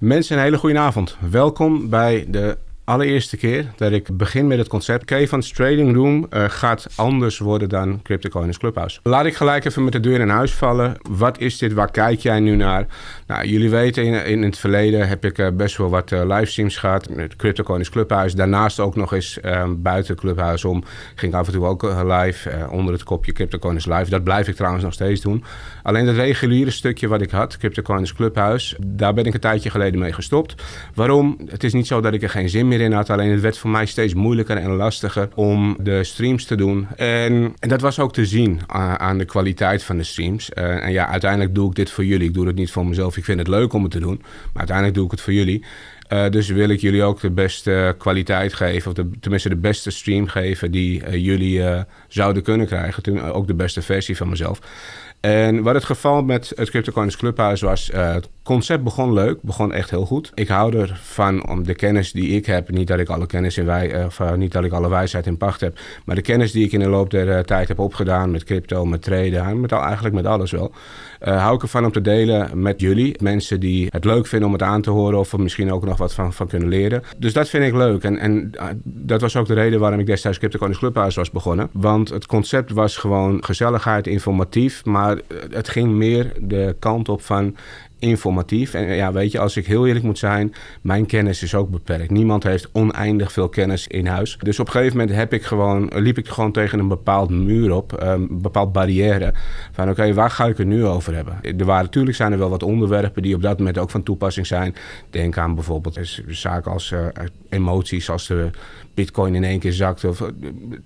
Mensen, een hele goede avond. Welkom bij de allereerste keer dat ik begin met het concept. van Trading Room eh, gaat anders worden dan CryptoCoiners Clubhouse. Laat ik gelijk even met de deur in huis vallen. Wat is dit? Waar kijk jij nu naar? Nou, jullie weten, in, in het verleden heb ik eh, best wel wat uh, livestreams gehad. Met CryptoCoiners Clubhouse. Daarnaast ook nog eens buiten Clubhouse om. Ging af en toe ook live onder het kopje CryptoCoins Live. Dat blijf ik trouwens nog steeds doen. Alleen dat reguliere stukje wat ik had, CryptoCoiners Clubhouse, daar ben ik een tijdje geleden mee gestopt. Waarom? Het is niet zo dat ik er geen zin meer Alleen het werd voor mij steeds moeilijker en lastiger om de streams te doen. En, en dat was ook te zien eh, aan, de kwaliteit van de streams. Eh, en ja, uiteindelijk doe ik dit voor jullie. Ik doe het niet voor mezelf. Ik vind het leuk om het te doen. Maar uiteindelijk doe ik het voor jullie. Eh, dus wil ik jullie ook de beste kwaliteit geven, of tenminste de beste stream geven die jullie zouden kunnen krijgen. Toen ook de beste versie van mezelf. En wat het geval met het CryptoCoins Clubhuis was, eh, het concept begon leuk, begon echt heel goed. Ik hou ervan om de kennis die ik heb, niet dat ik alle kennis in wij, eh, of, eh, niet dat ik alle wijsheid in pacht heb, maar de kennis die ik in de loop der tijd heb opgedaan met crypto, met traden, met al, eigenlijk met alles wel, eh, hou ik ervan om te delen met jullie. Mensen die het leuk vinden om het aan te horen of er misschien ook nog wat van, kunnen leren. Dus dat vind ik leuk. En, en eh, dat was ook de reden waarom ik destijds Cryptocoins Clubhouse was begonnen. Want het concept was gewoon gezelligheid, informatief. Maar het ging meer de kant op van informatief. En eh, ja, weet je, als ik heel eerlijk moet zijn, mijn kennis is ook beperkt. Niemand heeft oneindig veel kennis in huis. Dus op een gegeven moment heb ik gewoon, eh, liep ik gewoon tegen een bepaald muur op, ehm, een bepaald barrière. Van oké, waar ga ik het nu over hebben? Er waren natuurlijk zijn er wel wat onderwerpen die op dat moment ook van toepassing zijn. Denk aan bijvoorbeeld dus, dus zaken als eh, emoties, als de bitcoin in één keer zakt. Of,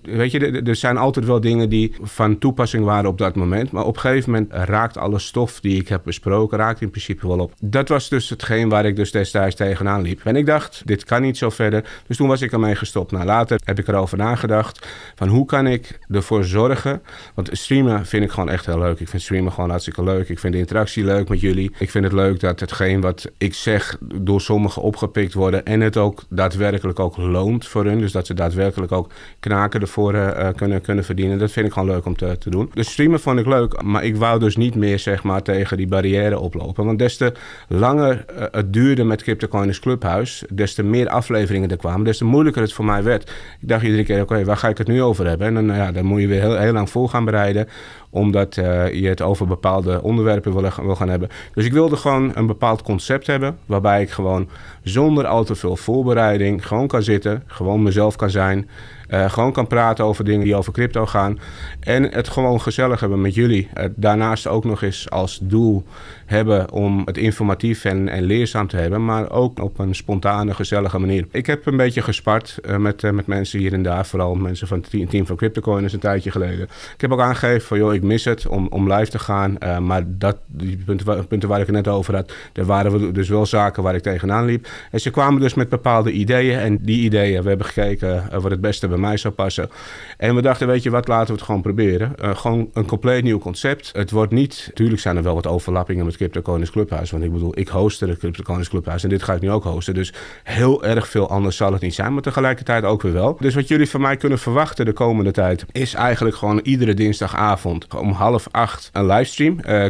weet je, er zijn altijd wel dingen die van toepassing waren op dat moment. Maar op een gegeven moment raakt alle stof die ik heb besproken, raakt in principe wel op. Dat was dus hetgeen waar ik dus destijds tegenaan liep. En ik dacht, dit kan niet zo verder. Dus toen was ik ermee gestopt. Nou, later heb ik erover nagedacht van hoe kan ik ervoor zorgen. Want streamen vind ik gewoon echt heel leuk. Ik vind streamen gewoon hartstikke leuk. Ik vind de interactie leuk met jullie. Ik vind het leuk dat hetgeen wat ik zeg door sommigen opgepikt worden en het ook daadwerkelijk ook loont voor hun. Dus dat ze daadwerkelijk ook knaken ervoor eh, eh, kunnen, kunnen verdienen. Dat vind ik gewoon leuk om te, te doen. Dus streamen vond ik leuk, maar ik wou dus niet meer zeg maar, tegen die barrière oplopen. Want des te langer eh, het duurde met CryptoCoiners Clubhuis, des te meer afleveringen er kwamen, des te moeilijker het voor mij werd. Ik dacht iedere keer, oké, waar ga ik het nu over hebben? En dan, nou ja, dan moet je weer heel, heel lang voor gaan bereiden, omdat je het over bepaalde onderwerpen wil, wil gaan hebben. Dus ik wilde gewoon een bepaald concept hebben, waarbij ik gewoon zonder al te veel voorbereiding gewoon kan zitten, gewoon mezelf kan zijn. Eh, gewoon kan praten over dingen die over crypto gaan. En het gewoon gezellig hebben met jullie. Eh, daarnaast ook nog eens als doel hebben om het informatief en, leerzaam te hebben. Maar ook op een spontane, gezellige manier. Ik heb een beetje gespart eh, met, met mensen hier en daar. Vooral mensen van het team van CryptoCoiners een tijdje geleden. Ik heb ook aangegeven van joh, ik mis het om, om live te gaan. maar dat, die punten, waar ik het net over had, er waren dus wel zaken waar ik tegenaan liep. En ze kwamen dus met bepaalde ideeën. En die ideeën, we hebben gekeken wat het beste mij zou passen. En we dachten, weet je wat, laten we het gewoon proberen. Eh, gewoon een compleet nieuw concept. Het wordt niet, natuurlijk zijn er wel wat overlappingen met Crypto Konings Clubhuis. Want ik bedoel, ik hoste het Crypto Konings Clubhuis en dit ga ik nu ook hosten. Dus heel erg veel anders zal het niet zijn, maar tegelijkertijd ook weer wel. Dus wat jullie van mij kunnen verwachten de komende tijd, is eigenlijk gewoon iedere dinsdagavond om half acht een livestream. Uh,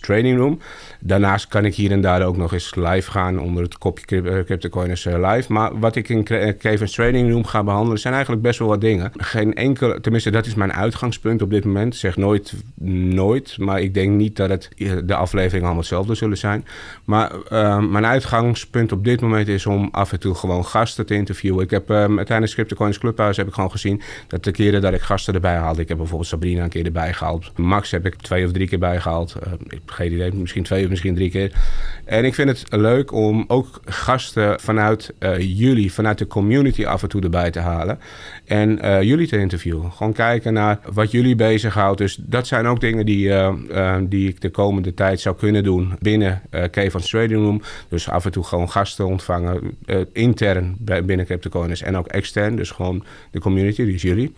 Training Room. Daarnaast kan ik hier en daar ook nog eens live gaan onder het kopje eh, Crypto Konings Live. Maar wat ik in kevin's Training Room ga behandelen zijn eigenlijk best wel wat dingen. Geen enkele, tenminste, dat is mijn uitgangspunt op dit moment. Zeg nooit nooit, maar ik denk niet dat het eh, de afleveringen allemaal hetzelfde zullen zijn. Maar eh, mijn uitgangspunt op dit moment is om af en toe gewoon gasten te interviewen. Ik heb ehm, tijdens Crypto coins Clubhouse heb ik gewoon gezien dat de keren dat ik gasten erbij haalde. Ik heb bijvoorbeeld Sabrina een keer erbij gehaald. Max heb ik twee of drie keer bijgehaald. Uh, ik heb geen idee, misschien twee of misschien drie keer. En ik vind het leuk om ook gasten vanuit jullie, vanuit de community af en toe erbij te halen. En eh, jullie te interviewen. Gewoon kijken naar wat jullie bezighoudt. Dus dat zijn ook dingen die, eh, eh, die ik de komende tijd zou kunnen doen binnen uh, Kevan's Trading Room. Dus af en toe gewoon gasten ontvangen. intern bij, binnen CryptoCoiners en ook extern. Dus gewoon de community, dus jullie.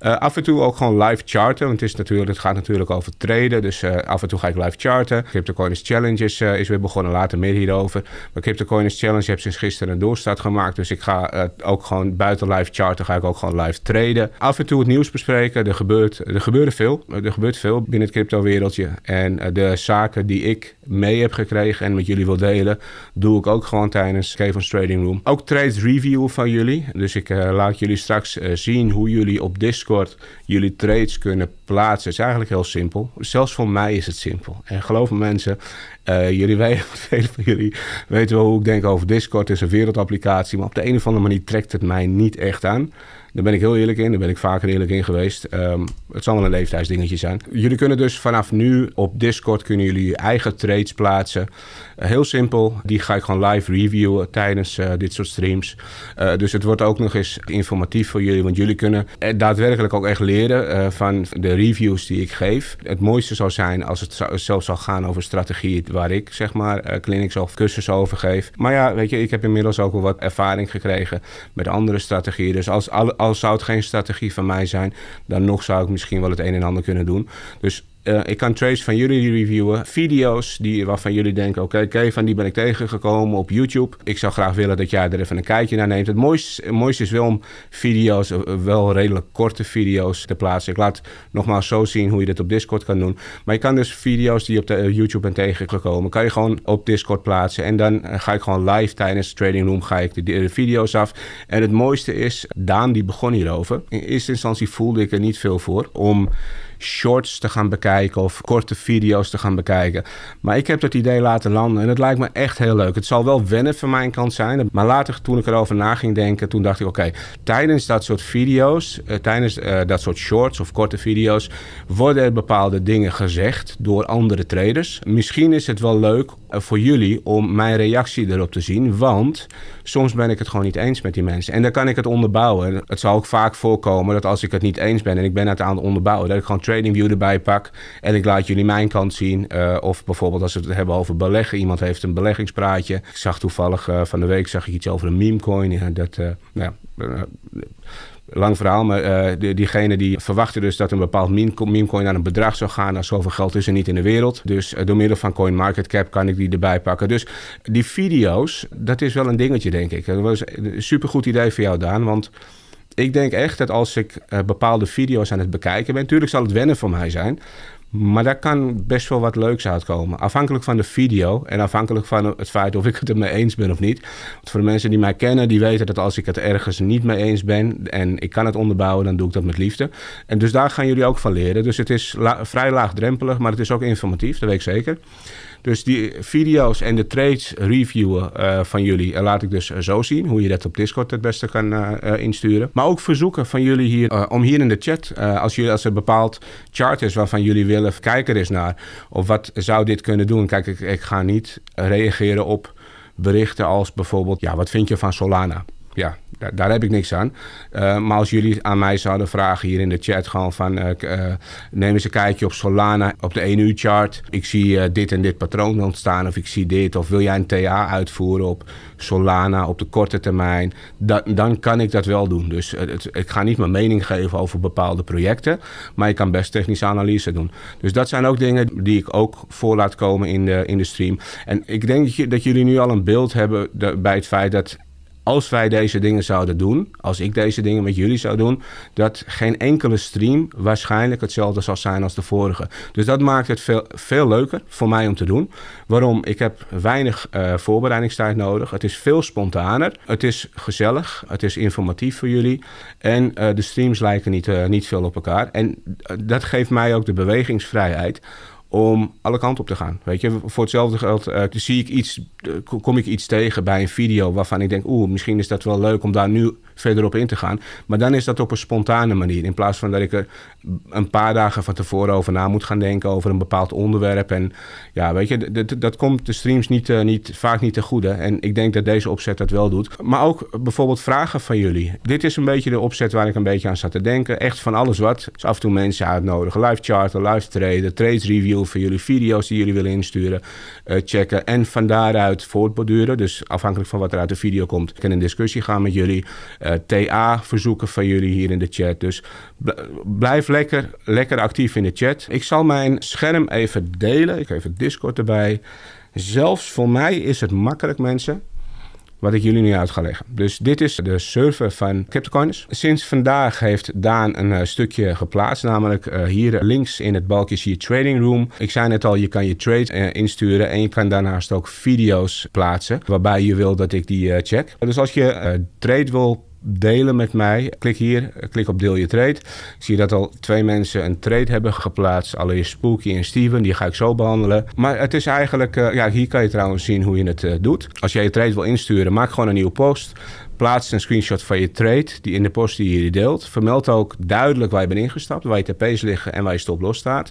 af en toe ook gewoon live charten. Want het, is natuurlijk, het gaat natuurlijk over traden. Dus af en toe ga ik live charten. CryptoCoiners Challenges is weer begonnen. Later meer hierover. Maar CryptoCoiners Challenge heb sinds gisteren een doorstart gemaakt. Dus ik ga ook gewoon buiten live charten. Ga ik ook gewoon live traden. Af en toe het nieuws bespreken. Er gebeurt, er gebeuren veel. Er gebeurt veel binnen het crypto wereldje En eh, de zaken die ik mee heb gekregen en met jullie wil delen, doe ik ook gewoon tijdens Kevin's Trading Room. Ook trades review van jullie. Dus ik eh, laat jullie straks eh, zien hoe jullie op Discord jullie trades kunnen plaatsen. is eigenlijk heel simpel. Zelfs voor mij is het simpel. En geloof me mensen, eh, jullie weten, velen van jullie weten wel hoe ik denk over Discord. Het is een wereldapplicatie, maar op de een of andere manier trekt het mij niet echt aan. Daar ben ik heel eerlijk in, daar ben ik vaker eerlijk in geweest. Ehm, het zal wel een leeftijdsdingetje zijn. Jullie kunnen dus vanaf nu op Discord kunnen jullie je eigen trades plaatsen. Eh, heel simpel, die ga ik gewoon live reviewen tijdens eh, dit soort streams. dus het wordt ook nog eens informatief voor jullie, want jullie kunnen daadwerkelijk ook echt leren van de reviews die ik geef. Het mooiste zou zijn als het zelf zou gaan over strategieën waar ik zeg maar eh, clinics of cursussen over geef. Maar ja, weet je, ik heb inmiddels ook wel wat ervaring gekregen met andere strategieën. Dus als, als zou het geen strategie van mij zijn, dan nog zou ik misschien wel het een en ander kunnen doen. Dus eh, ik kan trades van jullie reviewen. Video's die, waarvan jullie denken: oké, okay, van die ben ik tegengekomen op YouTube. Ik zou graag willen dat jij er even een kijkje naar neemt. Het mooiste, is wel om video's, eh, wel redelijk korte video's te plaatsen. Ik laat nogmaals zo zien hoe je dit op Discord kan doen. Maar je kan dus video's die je op de, eh, YouTube bent tegengekomen, kan je gewoon op Discord plaatsen. En dan ga ik gewoon live tijdens de Trading Room ga ik de, de video's af. En het mooiste is, Daan die begon hierover. In eerste instantie voelde ik er niet veel voor om shorts te gaan bekijken of korte video's te gaan bekijken. Maar ik heb dat idee laten landen en het lijkt me echt heel leuk. Het zal wel wennen van mijn kant zijn, maar later toen ik erover na ging denken, toen dacht ik oké, tijdens dat soort video's, eh, tijdens eh, dat soort shorts of korte video's, worden er bepaalde dingen gezegd door andere traders. Misschien is het wel leuk eh, voor jullie om mijn reactie erop te zien, want soms ben ik het gewoon niet eens met die mensen. En dan kan ik het onderbouwen. Het zal ook vaak voorkomen dat als ik het niet eens ben en ik ben het aan het onderbouwen, dat ik gewoon TradingView erbij pak. En ik laat jullie mijn kant zien. Eh, of bijvoorbeeld als we het hebben over beleggen. Iemand heeft een beleggingspraatje. Ik zag toevallig eh, van de week zag ik iets over een memecoin. Ja, dat, eh, nou, lang verhaal, maar uh, diegene die verwachtte dus dat een bepaald memecoin naar een bedrag zou gaan. Nou, zoveel geld is er niet in de wereld. Dus door middel van CoinMarketCap kan ik die erbij pakken. Dus die video's, dat is wel een dingetje, denk ik. Dat was een supergoed idee voor jou, Daan, want ik denk echt dat als ik eh, bepaalde video's aan het bekijken ben, natuurlijk zal het wennen voor mij zijn. Maar daar kan best wel wat leuks uitkomen. Afhankelijk van de video en afhankelijk van het feit of ik het er mee eens ben of niet. Want voor de mensen die mij kennen, die weten dat als ik het ergens niet mee eens ben en ik kan het onderbouwen, dan doe ik dat met liefde. En dus daar gaan jullie ook van leren. Dus het is vrij laagdrempelig, maar het is ook informatief, dat weet ik zeker. Dus die video's en de trades reviewen eh, van jullie laat ik dus eh, zo zien. Hoe je dat op Discord het beste kan eh, insturen. Maar ook verzoeken van jullie hier om hier in de chat, als, jullie, als er bepaald chart is waarvan jullie willen, Kijken is naar. Of wat zou dit kunnen doen? Kijk, ik, ik ga niet reageren op berichten als bijvoorbeeld, ja, wat vind je van Solana? ja, daar, daar, heb ik niks aan. Eh, maar als jullie aan mij zouden vragen hier in de chat gewoon van... Eh, eh, neem eens een kijkje op Solana, op de 1 e uur chart. Ik zie dit en dit patroon ontstaan of ik zie dit. Of wil jij een TA uitvoeren op Solana op de korte termijn? Da dan kan ik dat wel doen. Dus het, ik ga niet mijn mening geven over bepaalde projecten. Maar ik kan best technische analyse doen. Dus dat zijn ook dingen die ik ook voor laat komen in de, in de stream. En ik denk dat, je, dat jullie nu al een beeld hebben bij het feit dat als wij deze dingen zouden doen, als ik deze dingen met jullie zou doen, dat geen enkele stream waarschijnlijk hetzelfde zal zijn als de vorige. Dus dat maakt het veel, veel leuker voor mij om te doen. Waarom? Ik heb weinig eh, voorbereidingstijd nodig. Het is veel spontaner. Het is gezellig. Het is informatief voor jullie. En eh, de streams lijken niet, eh, niet veel op elkaar. En dat geeft mij ook de bewegingsvrijheid om alle kanten op te gaan. Weet je, voor hetzelfde geld uh, zie ik iets kom ik iets tegen bij een video waarvan ik denk, oeh, misschien is dat wel leuk om daar nu verder op in te gaan. Maar dan is dat op een spontane manier. In plaats van dat ik er een paar dagen van tevoren over na moet gaan denken over een bepaald onderwerp. En ja, weet je, dat, dat komt de streams niet, eh, niet, vaak niet te goede. En ik denk dat deze opzet dat wel doet. Maar ook bijvoorbeeld vragen van jullie. Dit is een beetje de opzet waar ik een beetje aan zat te denken. Echt van alles wat. Dus af en toe mensen uitnodigen. Live charter, live traden, trades review voor jullie video's die jullie willen insturen. Eh, checken. En van daaruit uit voortborduren. Dus afhankelijk van wat er uit de video komt, ik kan in discussie gaan met jullie. Eh, TA verzoeken van jullie hier in de chat. Dus blijf lekker, lekker actief in de chat. Ik zal mijn scherm even delen. Ik heb het Discord erbij. Zelfs voor mij is het makkelijk, mensen wat ik jullie nu uit ga leggen. Dus dit is de server van CryptoCoins. Sinds vandaag heeft Daan een eh, stukje geplaatst, namelijk eh, hier links in het balkje zie je Trading Room. Ik zei net al, je kan je trades eh, insturen en je kan daarnaast ook video's plaatsen, waarbij je wil dat ik die check. Dus als je trade wil delen met mij. Klik hier, klik op deel je trade. Zie je dat al twee mensen een trade hebben geplaatst. Allereerst Spooky en Steven, die ga ik zo behandelen. Maar het is eigenlijk, eh, ja, hier kan je trouwens zien hoe je het eh, doet. Als jij je trade wil insturen, maak gewoon een nieuwe post. Plaats een screenshot van je trade die in de post die je deelt. Vermeld ook duidelijk waar je bent ingestapt, waar je TP's liggen en waar je stop los staat.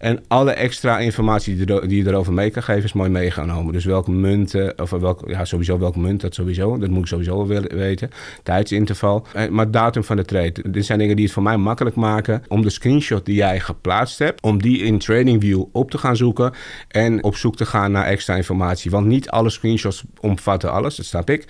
En alle extra informatie die, je erover mee kan geven, is mooi meegenomen. Dus welke munten, of welk, ja, sowieso welke munt, dat sowieso. Dat moet ik sowieso wel weten. Tijdsinterval. Eh, maar datum van de trade. Dit zijn dingen die het voor mij makkelijk maken om de screenshot die jij geplaatst hebt, om die in TradingView op te gaan zoeken. En op zoek te gaan naar extra informatie. Want niet alle screenshots omvatten alles, dat snap ik.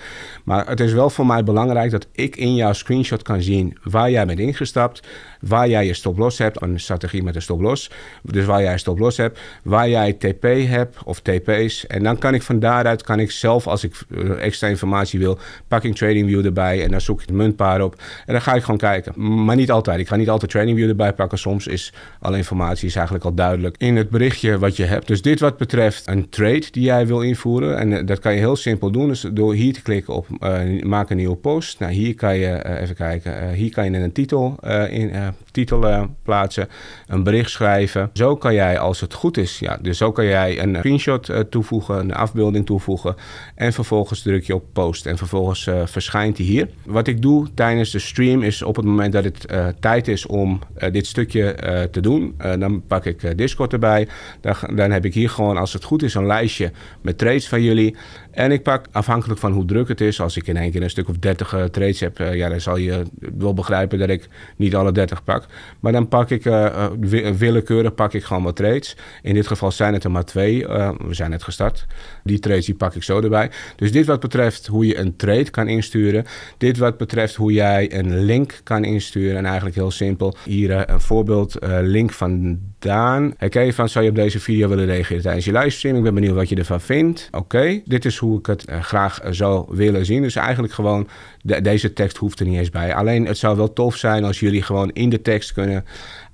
Maar het is wel voor mij belangrijk dat ik in jouw screenshot kan zien waar jij bent ingestapt, waar jij je stoploss hebt, een strategie met een stoploss. Dus dus waar jij stop los hebt, waar jij TP hebt of TP's. En dan kan ik van daaruit, kan ik zelf als ik eh, extra informatie wil, pak ik TradingView erbij en dan zoek ik het muntpaar op. En dan ga ik gewoon kijken. Maar niet altijd. Ik ga niet altijd TradingView erbij pakken. Soms is alle informatie is eigenlijk al duidelijk in het berichtje wat je hebt. Dus dit wat betreft een trade die jij wil invoeren. En eh, dat kan je heel simpel doen. Dus door hier te klikken op eh, maak een nieuwe post. Nou, hier kan je, even kijken, hier kan je een titel in titel eh, plaatsen, een bericht schrijven. Zo kan jij, als het goed is, ja, dus zo kan jij een screenshot eh, toevoegen, een afbeelding toevoegen. En vervolgens druk je op post. En vervolgens eh, verschijnt die hier. Wat ik doe tijdens de stream is op het moment dat het tijd is om dit stukje te doen, dan pak ik Discord erbij. Dan, dan heb ik hier gewoon, als het goed is, een lijstje met trades van jullie. En ik pak afhankelijk van hoe druk het is. Als ik in één keer een stuk of 30 trades heb, ja, dan zal je wel begrijpen dat ik niet alle 30 pak. Maar dan pak ik eh, eh, eh, willekeurig pak ik gewoon wat trades. In dit geval zijn het er maar twee. we zijn net gestart. Die trades die pak ik zo erbij. Dus dit wat betreft hoe je een trade kan insturen. Dit wat betreft hoe jij een link kan insturen. En eigenlijk heel simpel. Hier een voorbeeld link vandaan. Herken je van zou je op deze video willen reageren tijdens je livestream? Ik ben benieuwd wat je ervan vindt. Oké, dit is hoe ik het graag zou willen zien. Dus eigenlijk gewoon deze tekst hoeft er niet eens bij. Alleen het zou wel tof zijn als jullie gewoon in de tekst kunnen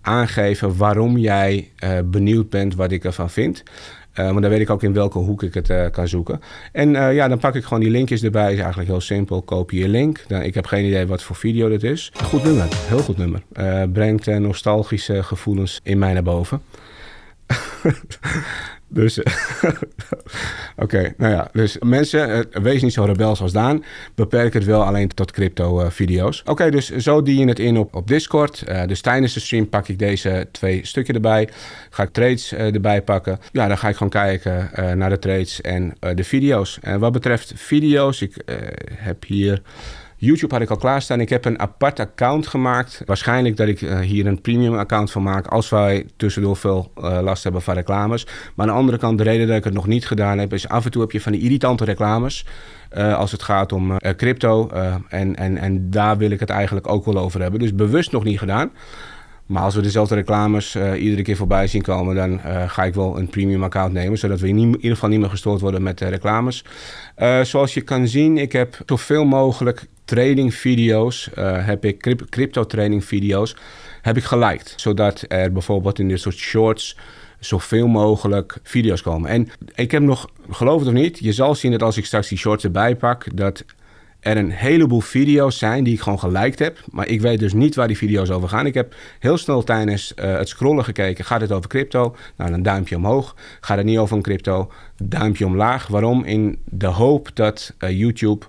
aangeven waarom jij eh, benieuwd bent wat ik ervan vind. Eh, want dan weet ik ook in welke hoek ik het eh, kan zoeken. En ja, dan pak ik gewoon die linkjes erbij. Is eigenlijk heel simpel. koop je link. Dan, nou, ik heb geen idee wat voor video dit is. Goed nummer. Heel goed nummer. brengt nostalgische gevoelens in mij naar boven. Dus, oké, nou ja. Dus mensen, eh, wees niet zo rebels als Daan. Beperk het wel alleen tot crypto-video's. Eh, oké, dus zo die je het in op, op Discord. Eh, dus tijdens de stream pak ik deze twee stukken erbij. Ga ik trades erbij pakken. Ja, dan ga ik gewoon kijken naar de trades en de video's. En wat betreft video's, ik heb hier... YouTube had ik al klaarstaan. Ik heb een apart account gemaakt. Waarschijnlijk dat ik eh, hier een premium account van maak als wij tussendoor veel eh, last hebben van reclames. Maar aan de andere kant, de reden dat ik het nog niet gedaan heb, is af en toe heb je van die irritante reclames. Eh, als het gaat om crypto. en, en, en daar wil ik het eigenlijk ook wel over hebben. Dus bewust nog niet gedaan. Maar als we dezelfde reclames eh, iedere keer voorbij zien komen, dan eh, ga ik wel een premium account nemen, zodat we in ieder geval niet meer gestoord worden met de eh, reclames. zoals je kan zien, ik heb zoveel mogelijk trading video's, heb ik crypto training video's, heb ik geliked. Zodat er bijvoorbeeld in dit soort shorts zoveel mogelijk video's komen. En ik heb nog, geloof het of niet, je zal zien dat als ik straks die shorts erbij pak, dat er een heleboel video's zijn die ik gewoon geliked heb. Maar ik weet dus niet waar die video's over gaan. Ik heb heel snel tijdens eh, het scrollen gekeken. Gaat het over crypto? Nou, een duimpje omhoog. Gaat het niet over een crypto? Duimpje omlaag. Waarom? In de hoop dat eh, YouTube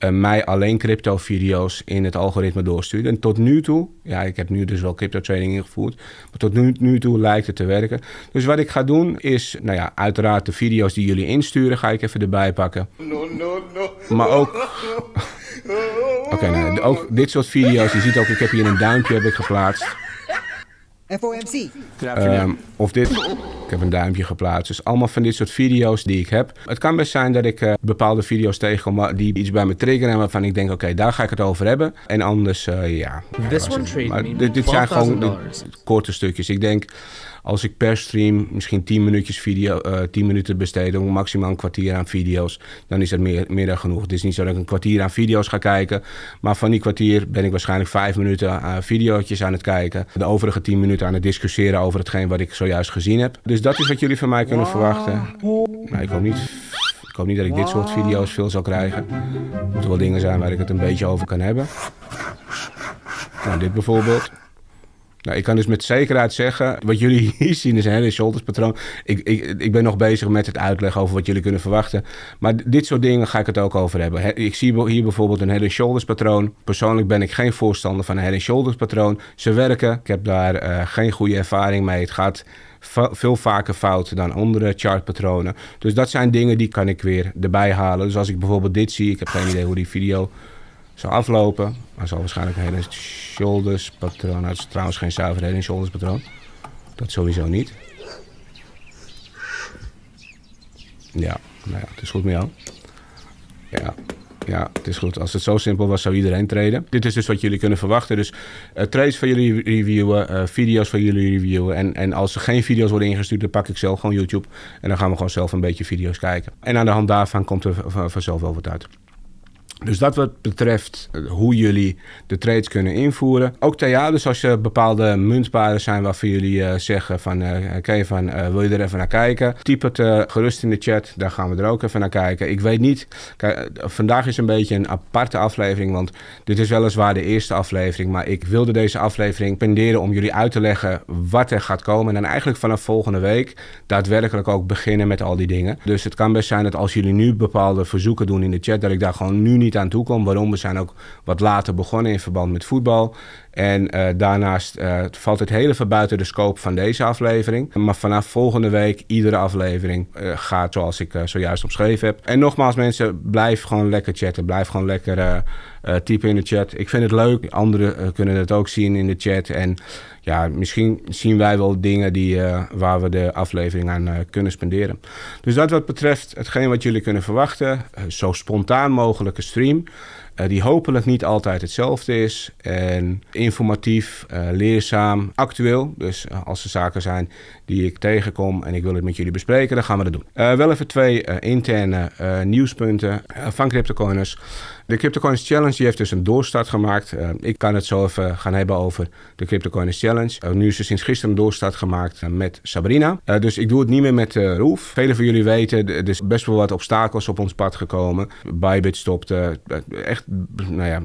eh, mij alleen crypto-video's in het algoritme doorstuurt. En tot nu toe, ja, ik heb nu dus wel crypto-trading ingevoerd, maar tot nu, nu, toe lijkt het te werken. Dus wat ik ga doen is, nou ja, uiteraard de video's die jullie insturen, ga ik even erbij pakken. Maar ook. Oké, nou, ook dit soort video's. Je ziet ook, ik heb hier een duimpje heb ik geplaatst. FOMC. Ehm, of dit. Ik heb een duimpje geplaatst. Dus allemaal van dit soort video's die ik heb. Het kan best zijn dat ik eh, bepaalde video's tegenkom die iets bij me triggeren. Waarvan ik denk, oké, daar ga ik het over hebben. En anders, eh, ja. This one dit, dit zijn gewoon korte stukjes. Ik denk als ik per stream misschien 10 minuutjes video, uh, eh, 10 minuten besteed, maximaal een kwartier aan video's, dan is dat meer, dan genoeg. Het is niet zo dat ik een kwartier aan video's ga kijken, maar van die kwartier ben ik waarschijnlijk 5 minuten video's aan het kijken. De overige 10 minuten aan het discussiëren over hetgeen wat ik zojuist gezien heb. Dus dat is wat jullie van mij kunnen verwachten. Nou, ik hoop niet ik hoop niet dat ik dit soort video's veel zal krijgen. Er moeten wel dingen zijn waar ik het een beetje over kan hebben. Nou, dit bijvoorbeeld. Nou, ik kan dus met zekerheid zeggen, wat jullie hier zien is een hele shoulderspatroon. Ik, ik, ik ben nog bezig met het uitleggen over wat jullie kunnen verwachten. Maar dit soort dingen ga ik het ook over hebben. Ik zie hier bijvoorbeeld een hele shoulders patroon. Persoonlijk ben ik geen voorstander van een hele shoulders Ze werken, ik heb daar eh, geen goede ervaring mee. Het gaat veel vaker fout dan andere chartpatronen. Dus dat zijn dingen die kan ik weer erbij halen. Dus als ik bijvoorbeeld dit zie, ik heb geen idee hoe die video zou aflopen. Hij zal waarschijnlijk een hele shoulders patroon. Nou, het is trouwens geen zuiver hele shoulders patroon. Dat sowieso niet. Ja, nou ja, het is goed met jou. Ja, ja, het is goed. Als het zo simpel was, zou iedereen treden. Dit is dus wat jullie kunnen verwachten. Dus uh, trades van jullie reviewen, eh, video's van jullie reviewen. En, en als er geen video's worden ingestuurd, dan pak ik zelf gewoon YouTube. En dan gaan we gewoon zelf een beetje video's kijken. En aan de hand daarvan komt er vanzelf wel wat uit. Dus dat wat betreft eh, hoe jullie de trades kunnen invoeren. Ook ja, dus als er bepaalde muntparen zijn waarvan jullie eh, zeggen van, uh, van wil je er even naar kijken? Typ het gerust in de chat, daar gaan we er ook even naar kijken. Ik weet niet, kijk, vandaag is een beetje een aparte aflevering, want dit is weliswaar de eerste aflevering, maar ik wilde deze aflevering penderen om jullie uit te leggen wat er gaat komen. En eigenlijk vanaf volgende week daadwerkelijk ook beginnen met al die dingen. Dus het kan best zijn dat als jullie nu bepaalde verzoeken doen in de chat, dat ik daar gewoon nu niet aan toe kwam. Waarom we zijn ook wat later begonnen in verband met voetbal. En eh, daarnaast eh, valt het hele buiten de scope van deze aflevering. Maar vanaf volgende week, iedere aflevering eh, gaat zoals ik zojuist omschreven heb. En nogmaals, mensen, blijf gewoon lekker chatten. Blijf gewoon lekker typen in de chat. Ik vind het leuk. Anderen kunnen het ook zien in de chat. En ja, misschien zien wij wel dingen die, waar we de aflevering aan kunnen spenderen. Dus dat wat betreft hetgeen wat jullie kunnen verwachten. zo spontaan mogelijke stream. Eh, die hopelijk niet altijd hetzelfde is. En informatief, eh, leerzaam, actueel. Dus eh, als er zaken zijn die ik tegenkom en ik wil het met jullie bespreken, dan gaan we dat doen. wel even twee interne nieuwspunten van CryptoCoiners. De CryptoCoins Challenge heeft dus een doorstart gemaakt. Eh, ik kan het zo even eh, gaan hebben over de CryptoCoins Challenge. Eh, nu is er sinds gisteren een doorstart gemaakt met Sabrina. dus ik doe het niet meer met Roef. Velen van jullie weten, er is best wel wat obstakels op ons pad gekomen. Bybit stopte. echt, nou ja,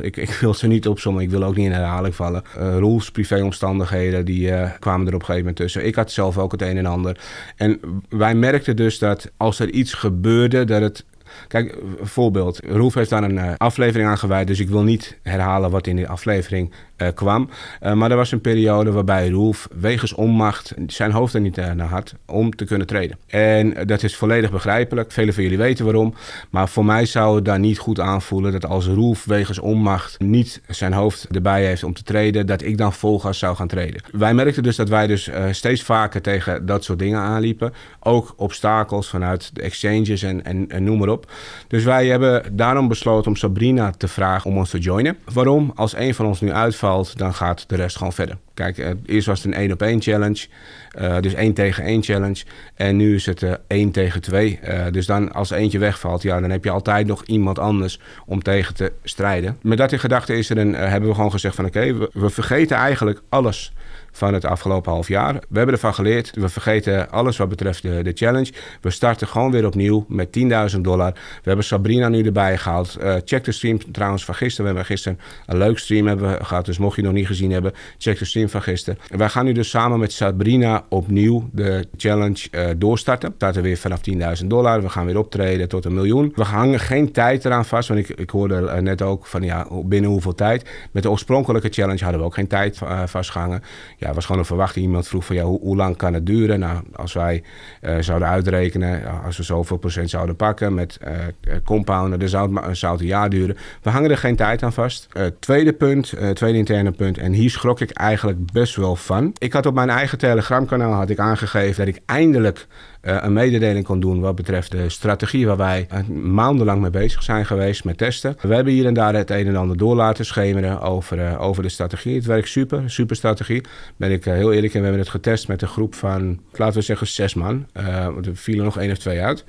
ik, ik, wil ze niet opzommen. Ik wil ook niet in herhaling vallen. Roef's privéomstandigheden die kwamen er op een gegeven moment tussen. Ik had zelf ook het een en ander. En wij merkten dus dat als er iets gebeurde, dat het Kijk, eh, voorbeeld. Roef heeft daar een eh, aflevering aan gewijd, dus ik wil niet herhalen wat in die aflevering eh, kwam. Eh, maar er was een periode waarbij Roef wegens onmacht zijn hoofd er niet eh, naar had om te kunnen treden. En dat is volledig begrijpelijk. Velen van jullie weten waarom. Maar voor mij zou het daar niet goed aanvoelen dat als Roef wegens onmacht niet zijn hoofd erbij heeft om te treden, dat ik dan volgas zou gaan treden. Wij merkten dus dat wij dus steeds vaker tegen dat soort dingen aanliepen. Ook obstakels vanuit de exchanges en, en, en noem maar op. Dus wij hebben daarom besloten om Sabrina te vragen om ons te joinen. Waarom? Als een van ons nu uitvalt dan gaat de rest gewoon verder. Kijk, eh, eerst was het een 1 op 1 challenge, eh, dus 1 tegen 1 challenge. En nu is het 1 eh, tegen 2. dus dan als eentje wegvalt, ja, dan heb je altijd nog iemand anders om tegen te strijden. Met dat in gedachten is er een, hebben we gewoon gezegd van oké, we vergeten eigenlijk alles van het afgelopen half jaar. We hebben ervan geleerd. We vergeten alles wat betreft de, de challenge. We starten gewoon weer opnieuw met 10.000 dollar. We hebben Sabrina nu erbij gehaald. Eh, check de stream trouwens van gisteren. We hebben gisteren een leuk stream hebben gehad. Dus mocht je nog niet gezien hebben, check de stream van gisteren. wij gaan nu dus samen met Sabrina opnieuw de challenge uh, doorstarten. We starten weer vanaf 10.000 dollar. We gaan weer optreden tot een miljoen. We hangen geen tijd eraan vast. Want ik, ik hoorde eh, net ook van ja, binnen hoeveel tijd. Met de oorspronkelijke challenge hadden we ook geen tijd vastgehangen ja, was gewoon een verwachting. Iemand vroeg van ja, hoe, hoe lang kan het duren? Nou, als wij eh, zouden uitrekenen, als we zoveel procent zouden pakken met uh, eh, eh, compounden, dan zou het, een jaar duren. We hangen er geen tijd aan vast. Uh, tweede punt, tweede interne punt, en hier schrok ik eigenlijk best wel van. Ik had op mijn eigen Telegram-kanaal had ik aangegeven dat ik eindelijk eh, een mededeling kon doen wat betreft de strategie waar wij eh, maandenlang mee bezig zijn geweest met testen. We hebben hier en daar het een en ander door laten schemeren over, eh, over de strategie. Het werkt super, super strategie. Ben ik heel eerlijk en we hebben het getest met een groep van, laten we zeggen, zes man. er vielen nog één of twee uit.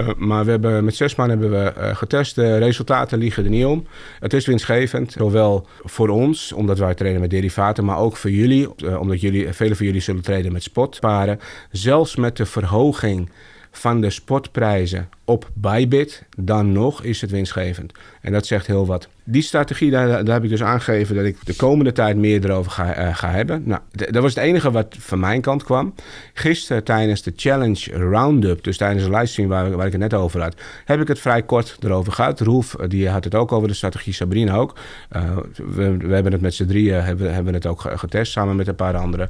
Eh, maar we hebben, met zes maanden hebben we eh, getest. De resultaten liggen er niet om. Het is winstgevend. Zowel voor ons, omdat wij trainen met derivaten, maar ook voor jullie, eh, omdat jullie, velen van jullie zullen trainen met spotparen. Zelfs met de verhoging van de spotprijzen op Bybit, dan nog is het winstgevend. En dat zegt heel wat. Die strategie, daar, daar heb ik dus aangegeven dat ik de komende tijd meer erover ga, eh, ga hebben. Nou, dat was het enige wat van mijn kant kwam. Gisteren tijdens de Challenge Roundup, dus tijdens de livestream waar, waar ik het net over had, heb ik het vrij kort erover gehad. Roef, eh, die had het ook over de strategie, Sabrina ook. Eh, we, we, hebben het met z'n drieën, hebben, hebben het ook getest, samen met een paar anderen.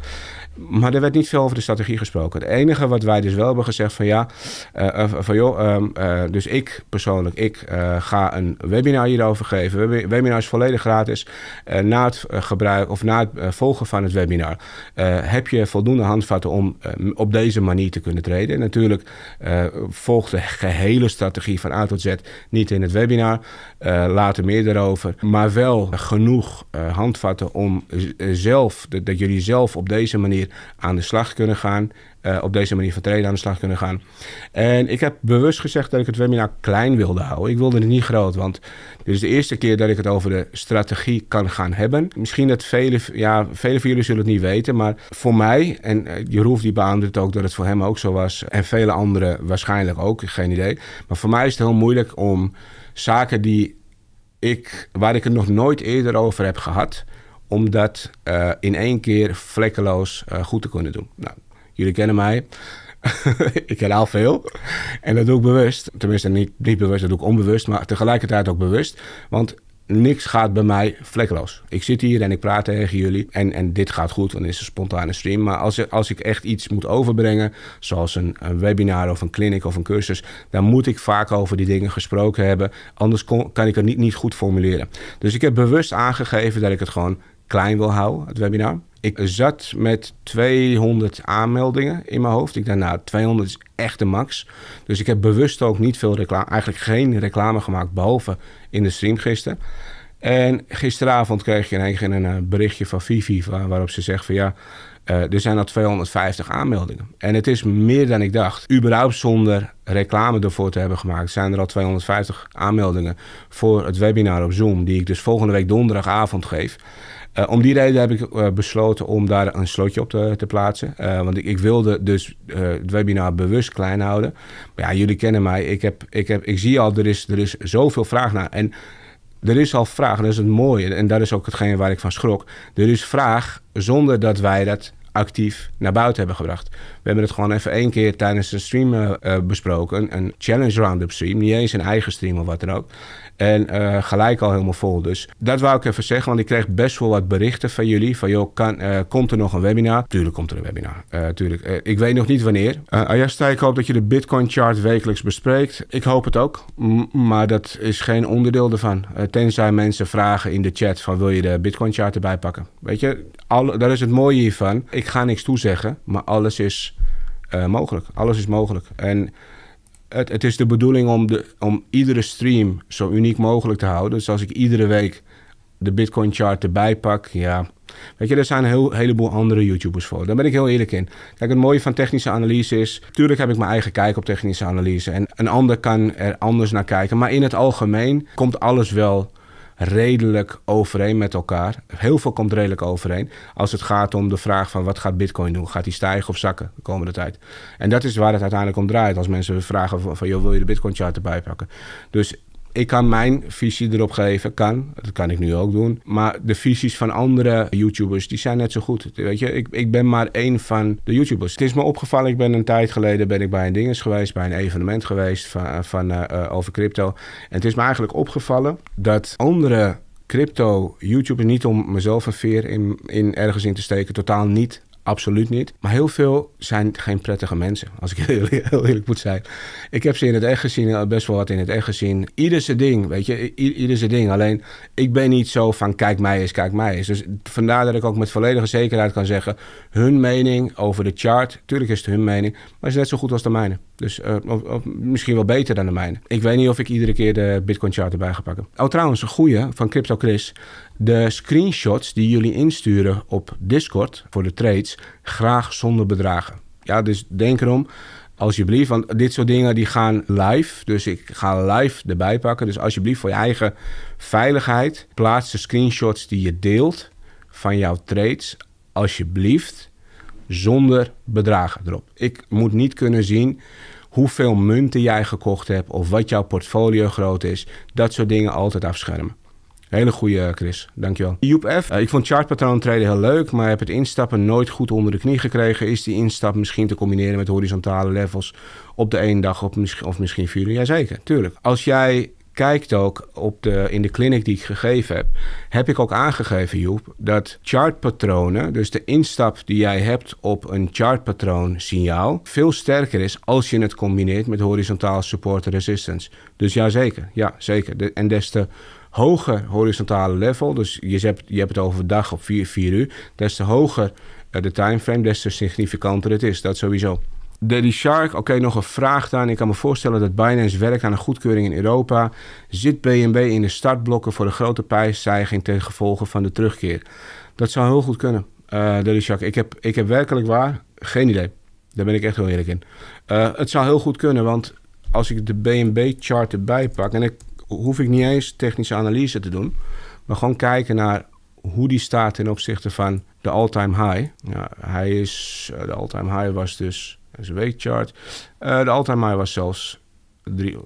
Maar er werd niet veel over de strategie gesproken. Het enige wat wij dus wel hebben gezegd van ja, eh, eh, van joh, ehm, eh, dus ik persoonlijk, ik ga een webinar hierover geven. webinar is volledig gratis. na het gebruik of na het volgen van het webinar heb je voldoende handvatten om op deze manier te kunnen treden. natuurlijk volgt de gehele strategie van A tot Z niet in het webinar. later meer daarover. Maar wel genoeg handvatten om zelf, dat, dat jullie zelf op deze manier aan de slag kunnen gaan. Eh, op deze manier van trainen aan de slag kunnen gaan. En ik heb bewust gezegd dat ik het webinar klein wilde houden. Ik wilde het niet groot, want dit is de eerste keer dat ik het over de strategie kan gaan hebben. Misschien dat velen ja, vele van jullie zullen het niet weten, maar voor mij, en eh, Jeroen die beaamde het ook dat het voor hem ook zo was, en vele anderen waarschijnlijk ook, geen idee. Maar voor mij is het heel moeilijk om zaken die ik, waar ik het nog nooit eerder over heb gehad, om dat eh, in één keer vlekkeloos eh, goed te kunnen doen. Nou, jullie kennen mij. ik herhaal veel. En dat doe ik bewust. Tenminste, niet, niet bewust, dat doe ik onbewust, maar tegelijkertijd ook bewust. Want niks gaat bij mij vlekkeloos. Ik zit hier en ik praat tegen jullie. En, en dit gaat goed, want is een spontane stream. Maar als, als ik echt iets moet overbrengen, zoals een, een webinar of een clinic of een cursus, dan moet ik vaak over die dingen gesproken hebben. Anders kan ik het niet, niet goed formuleren. Dus ik heb bewust aangegeven dat ik het gewoon klein wil houden, het webinar. Ik zat met 200 aanmeldingen in mijn hoofd. Ik dacht, nou, 200 is echt de max. Dus ik heb bewust ook niet veel reclame, eigenlijk geen reclame gemaakt, behalve in de stream gisteren. En gisteravond kreeg je in één keer een eh, berichtje van Vivi waarop ze zegt van ja, eh, er zijn al 250 aanmeldingen. En het is meer dan ik dacht. Überhaupt zonder reclame ervoor te hebben gemaakt, zijn er al 250 aanmeldingen voor het webinar op Zoom, die ik dus volgende week donderdagavond geef. Eh, om die reden heb ik eh, besloten om daar een slotje op te, te plaatsen. Eh, want ik, ik, wilde dus het webinar bewust klein houden. Maar ja, jullie kennen mij. Ik, heb, ik, heb, ik zie al, er is, er is zoveel vraag naar. En er is al vraag, dat is het mooie. En dat is ook hetgeen waar ik van schrok. Er is vraag zonder dat wij dat actief naar buiten hebben gebracht. We hebben het gewoon even één keer tijdens een stream besproken. Een challenge round-up stream. Niet eens een eigen stream of wat dan ook. En eh, gelijk al helemaal vol. Dus dat wou ik even zeggen, want ik kreeg best wel wat berichten van jullie. Van joh, kan, eh, komt er nog een webinar? Tuurlijk komt er een webinar. Eh, tuurlijk. ik weet nog niet wanneer. Uh, Ayasta, ik hoop dat je de Bitcoin chart wekelijks bespreekt. Ik hoop het ook, maar dat is geen onderdeel ervan. tenzij mensen vragen in de chat van wil je de Bitcoin chart erbij pakken? Weet je, dat is het mooie hiervan. Ik ga niks toezeggen, maar alles is mogelijk. Alles is mogelijk. En het, het, is de bedoeling om, de, om iedere stream zo uniek mogelijk te houden. Dus als ik iedere week de Bitcoin chart erbij pak, ja. Weet je, er zijn een heel, heleboel andere YouTubers voor. Daar ben ik heel eerlijk in. Kijk, het mooie van technische analyse is. Tuurlijk heb ik mijn eigen kijk op technische analyse. En een ander kan er anders naar kijken. Maar in het algemeen komt alles wel redelijk overeen met elkaar. Heel veel komt redelijk overeen. Als het gaat om de vraag van wat gaat bitcoin doen? Gaat die stijgen of zakken de komende tijd? En dat is waar het uiteindelijk om draait. Als mensen vragen van joh, wil je de bitcoin chart erbij pakken? Dus ik kan mijn visie erop geven, kan. Dat kan ik nu ook doen. Maar de visies van andere YouTubers, die zijn net zo goed. Weet je, ik, ik ben maar één van de YouTubers. Het is me opgevallen, ik ben een tijd geleden ben ik bij een dinges geweest, bij een evenement geweest van, eh, van, eh, eh, over crypto. En het is me eigenlijk opgevallen dat andere crypto YouTubers, niet om mezelf een veer in, in ergens in te steken, totaal niet Absoluut niet. Maar heel veel zijn geen prettige mensen, als ik heel, heel, eerlijk moet zijn. Ik heb ze in het echt gezien, eh, best wel wat in het echt gezien. Ieder zijn ding, weet je, ieder zijn ding. Alleen, ik ben niet zo van kijk mij eens, kijk mij eens. Dus vandaar dat ik ook met volledige zekerheid kan zeggen... hun mening over de chart, tuurlijk is het hun mening... maar is net zo goed als de mijne. Dus eh, misschien wel beter dan de mijne. Ik weet niet of ik iedere keer de Bitcoin chart erbij ga pakken. Oh, trouwens, een goede van Crypto Chris. De screenshots die jullie insturen op Discord voor de trades, graag zonder bedragen. Ja, dus denk erom. Alsjeblieft, want dit soort dingen die gaan live. Dus ik ga live erbij pakken. Dus alsjeblieft voor je eigen veiligheid. Plaats de screenshots die je deelt van jouw trades. Alsjeblieft zonder bedragen erop. Ik moet niet kunnen zien hoeveel munten jij gekocht hebt of wat jouw portfolio groot is. Dat soort dingen altijd afschermen. Hele goede, eh, Chris. Dankjewel. Joep F. Eh, ik vond chartpatroon treden heel leuk, maar heb het instappen nooit goed onder de knie gekregen. Is die instap misschien te combineren met horizontale levels op de één dag of misschien vier Jazeker, tuurlijk. Als jij kijkt ook op de, in de clinic die ik gegeven heb, heb ik ook aangegeven, Joep, dat chartpatronen, dus de instap die jij hebt op een chartpatroon signaal, veel sterker is als je het combineert met horizontale support resistance. Dus ja, zeker. Ja, zeker. De, en des te hoger horizontale level, dus je hebt, je hebt het dag op 4, 4 uur, des te hoger eh, de timeframe, des te significanter het is. Dat sowieso. Daddy Shark, oké, nog een vraag dan. Ik kan me voorstellen dat Binance werkt aan een goedkeuring in Europa. Zit BNB in de startblokken voor de grote prijsstijging ten gevolge van de terugkeer? Dat zou heel goed kunnen, uh, Daddy Shark. Ik heb, ik heb werkelijk waar geen idee. Daar ben ik echt heel eerlijk in. Eh, het zou heel goed kunnen, want als ik de BNB-chart erbij pak... en ik, hoef ik niet eens technische analyse te doen... maar gewoon kijken naar hoe die staat ten opzichte van de all-time high. Ja, hij is, eh, de all-time high was dus dat is een weekchart. Uh, eh, de all-time was zelfs drie,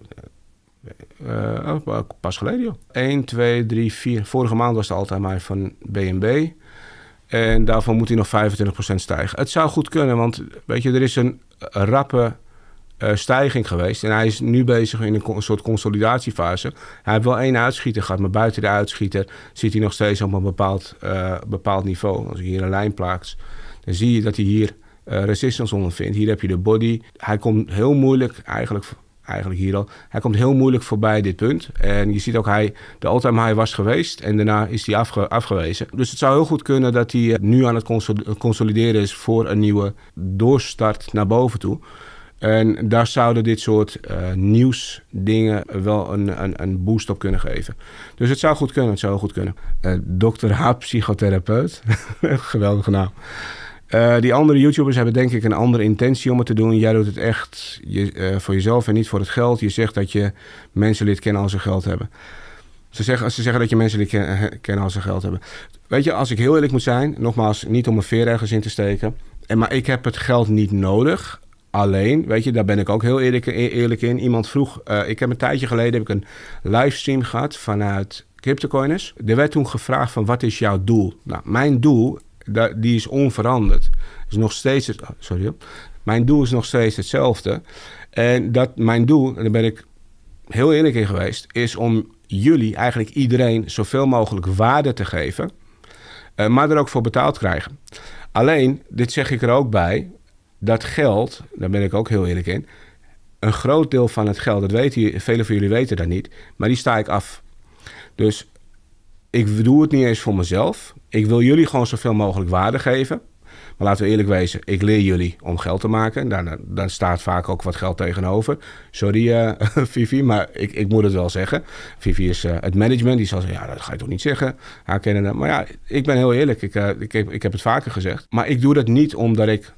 eh, oh, pas geleden, joh. 1, 2, 3, 4. Vorige maand was de all-time van BNB. En daarvan moet hij nog 25% stijgen. Het zou goed kunnen, want weet je, er is een rappe eh, stijging geweest. En hij is nu bezig in een, soort consolidatiefase. Hij heeft wel één uitschieter gehad, maar buiten de uitschieter zit hij nog steeds op een bepaald, bepaald niveau. Als ik hier een lijn plaats, dan zie je dat hij hier eh, resistance ondervindt. Hier heb je de body. Hij komt heel moeilijk, eigenlijk, eigenlijk hier al, hij komt heel moeilijk voorbij dit punt. En je ziet ook, hij, de all-time high was geweest en daarna is hij afgewezen. Dus het zou heel goed kunnen dat hij eh, nu aan het consolideren is voor een nieuwe doorstart naar boven toe. En daar zouden dit soort uh, nieuwsdingen wel een, een, een, boost op kunnen geven. Dus het zou goed kunnen, het zou goed kunnen. Uh, Dr. H, psychotherapeut. Geweldige naam. Eh, die andere YouTubers hebben denk ik een andere intentie om het te doen. Jij doet het echt je, eh, voor jezelf en niet voor het geld. Je zegt dat je mensen lid kennen als ze geld hebben. Ze zeggen, ze zeggen dat je mensen lid kennen als ze geld hebben. Weet je, als ik heel eerlijk moet zijn, nogmaals, niet om een veer ergens in te steken. En, maar ik heb het geld niet nodig. Alleen, weet je, daar ben ik ook heel eerlijk, e- eerlijk in. Iemand vroeg, eh, ik heb een tijdje geleden heb ik een livestream gehad vanuit CryptoCoiners. Er werd toen gevraagd van wat is jouw doel? Nou, mijn doel die is onveranderd. Is nog steeds het, oh, sorry, mijn doel is nog steeds hetzelfde. En dat mijn doel, en daar ben ik heel eerlijk in geweest, is om jullie, eigenlijk iedereen, zoveel mogelijk waarde te geven, eh, maar er ook voor betaald krijgen. Alleen, dit zeg ik er ook bij, dat geld, daar ben ik ook heel eerlijk in, een groot deel van het geld, dat weten velen van jullie weten dat niet, maar die sta ik af. Dus ik doe het niet eens voor mezelf. Ik wil jullie gewoon zoveel mogelijk waarde geven. Maar laten we eerlijk wezen, ik leer jullie om geld te maken. Daar, daar staat vaak ook wat geld tegenover. Sorry uh, eh, Vivi, maar ik, ik, moet het wel zeggen. Vivi is eh, het management, die zal zeggen, ja dat ga je toch niet zeggen. Haar kennen. Maar ja, ik ben heel eerlijk, ik, uh, ik, heb het vaker gezegd. Maar ik doe dat niet omdat ik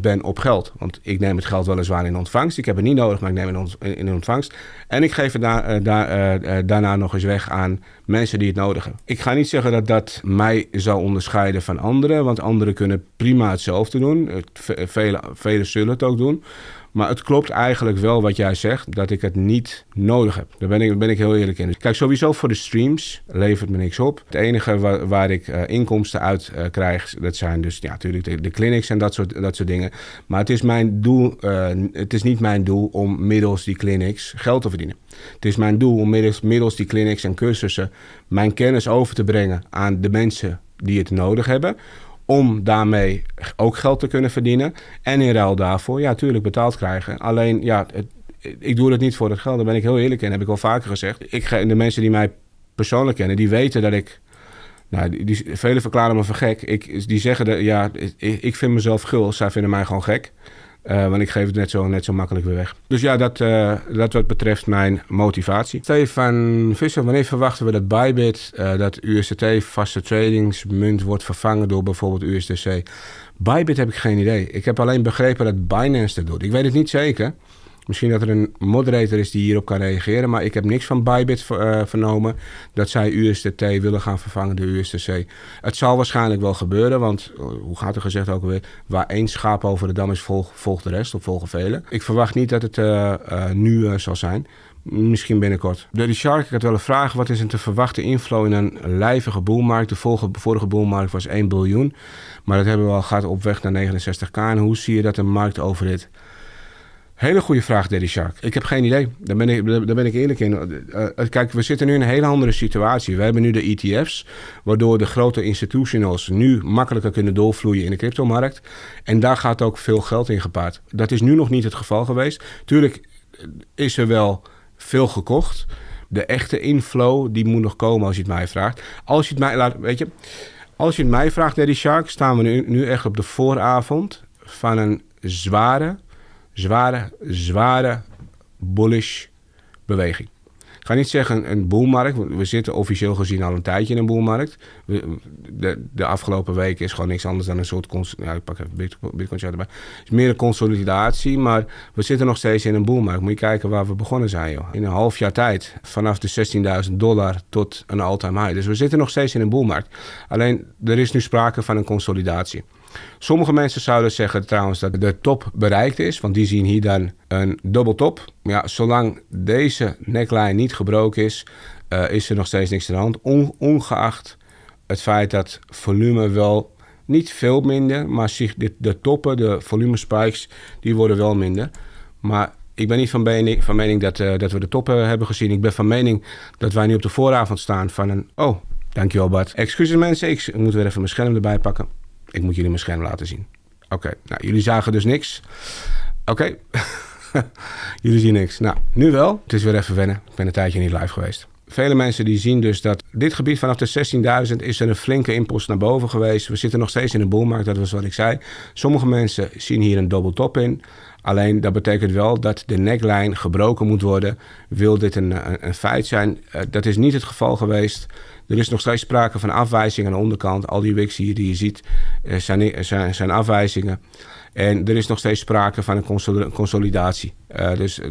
ben op geld. Want ik neem het geld weliswaar in ontvangst. Ik heb het niet nodig, maar ik neem het in ontvangst. En ik geef het eh, eh, eh, daarna nog eens weg aan mensen die het nodig hebben. Ik ga niet zeggen dat dat mij zou onderscheiden van anderen. Want anderen kunnen prima hetzelfde doen. Velen vele zullen het ook doen. Maar het klopt eigenlijk wel wat jij zegt, dat ik het niet nodig heb. Daar ben ik, ben ik heel eerlijk in. Kijk, sowieso voor de streams levert me niks op. Het enige waar, ik eh, inkomsten uit eh, krijg, dat zijn dus ja, natuurlijk de, clinics en dat soort, dat soort dingen. Maar het is, mijn doel, eh, het is niet mijn doel om middels die clinics geld te verdienen. Het is mijn doel om middels, middels die clinics en cursussen mijn kennis over te brengen aan de mensen die het nodig hebben om daarmee ook geld te kunnen verdienen. En in ruil daarvoor, ja, tuurlijk betaald krijgen. Alleen, ja, het, ik doe dat niet voor het geld. Daar ben ik heel eerlijk in. heb ik al vaker gezegd. Ik de mensen die mij persoonlijk kennen, die weten dat ik... Nou, die, velen verklaren me voor gek. Ik, die zeggen, dat, ja, ik, ik vind mezelf gul. Zij vinden mij gewoon gek. Eh, want ik geef het net zo, net zo makkelijk weer weg. Dus ja, dat, eh, dat wat betreft mijn motivatie. Stefan Visser, wanneer verwachten we dat Bybit, eh, dat USDT, vaste tradingsmunt, wordt vervangen door bijvoorbeeld USDC? Bybit heb ik geen idee. Ik heb alleen begrepen dat Binance dat doet. Ik weet het niet zeker. Misschien dat er een moderator is die hierop kan reageren. Maar ik heb niks van Bybit eh, vernomen dat zij USDT willen gaan vervangen door USDC. Het zal waarschijnlijk wel gebeuren, want eh, hoe gaat er gezegd ook weer? Waar één schaap over de dam is, volgt de rest of volgen velen. Ik verwacht niet dat het eh, nu zal zijn. Misschien binnenkort. De Richard, ik had wel een vraag. Wat is een te verwachten inflow in een lijvige boelmarkt? De vorige, boelmarkt was 1 biljoen. Maar dat hebben we al gehad op weg naar 69k. En hoe zie je dat de markt dit? Hele goede vraag, Daddy Shark. Ik heb geen idee. Daar ben ik, daar ben ik eerlijk in. Eh, eh, kijk, we zitten nu in een hele andere situatie. We hebben nu de ETF's, waardoor de grote institutionals nu makkelijker kunnen doorvloeien in de cryptomarkt. En daar gaat ook veel geld in gepaard. Dat is nu nog niet het geval geweest. Tuurlijk eh, is er wel veel gekocht. De echte inflow, die moet nog komen als je het mij vraagt. Als je het mij, laat, weet je, als je het mij vraagt, Daddy Shark, staan we nu, nu echt op de vooravond van een zware zware, zware bullish beweging. Ik ga niet zeggen een boelmarkt. We zitten officieel gezien al een tijdje in een boelmarkt. De, de afgelopen weken is gewoon niks anders dan een soort... Ja, ik pak even Bitcoin, Bitcoin erbij. Het is meer een consolidatie, maar we zitten nog steeds in een boelmarkt. Moet je kijken waar we begonnen zijn, joh. In een half jaar tijd, vanaf de 16.000 dollar tot een all-time high. Dus we zitten nog steeds in een boelmarkt. Alleen, er is nu sprake van een consolidatie. Sommige mensen zouden zeggen trouwens dat de top bereikt is, want die zien hier dan een dubbeltop. Ja, zolang deze neckline niet gebroken is, eh, is er nog steeds niks aan de hand. ongeacht het feit dat volume wel niet veel minder, maar de, de toppen, de volumespikes, die worden wel minder. Maar ik ben niet van mening, van mening dat, eh, dat we de toppen hebben gezien. Ik ben van mening dat wij nu op de vooravond staan van een... Oh, dankjewel Bart. Excuses mensen, ik moet weer even mijn scherm erbij pakken. Ik moet jullie mijn scherm laten zien. Oké, nou, jullie zagen dus niks. Oké. jullie zien niks. Nou, nu wel. Het is weer even wennen. Ik ben een tijdje niet live geweest. Vele mensen die zien dus dat dit gebied vanaf de 16.000 is er een flinke impuls naar boven geweest. We zitten nog steeds in een boelmarkt, dat was wat ik zei. Sommige mensen zien hier een double top in. Alleen dat betekent wel dat de neckline gebroken moet worden. Wil dit een, een, feit zijn? Eh, dat is niet het geval geweest. Er is nog steeds sprake van afwijzingen aan de onderkant. Al die wiks hier die je ziet eh, zijn, zijn, zijn afwijzingen. En er is nog steeds sprake van een consolidatie. Uh, dus eh,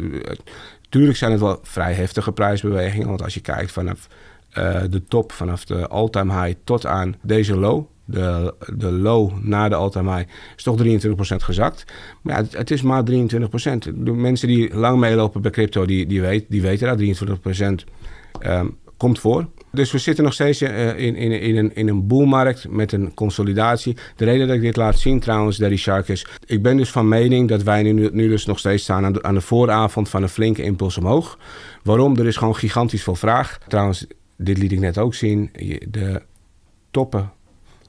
tuurlijk zijn het wel vrij heftige prijsbewegingen. Want als je kijkt vanaf de top, vanaf de all-time high tot aan deze low. De, de low na de all-time high is toch 23% gezakt. Maar ja, het, is maar 23%. De mensen die lang meelopen bij crypto, die, die, weet, die weten dat 23% um, ehm, komt voor. Dus we zitten nog steeds eh, in, in, in, een, in een boelmarkt met een consolidatie. De reden dat ik dit laat zien trouwens, Daddy Shark, is... Ik ben dus van mening dat wij nu, nu dus nog steeds staan aan de, aan de vooravond van een flinke impuls omhoog. Waarom? Er is gewoon gigantisch veel vraag. Trouwens, dit liet ik net ook zien. De toppen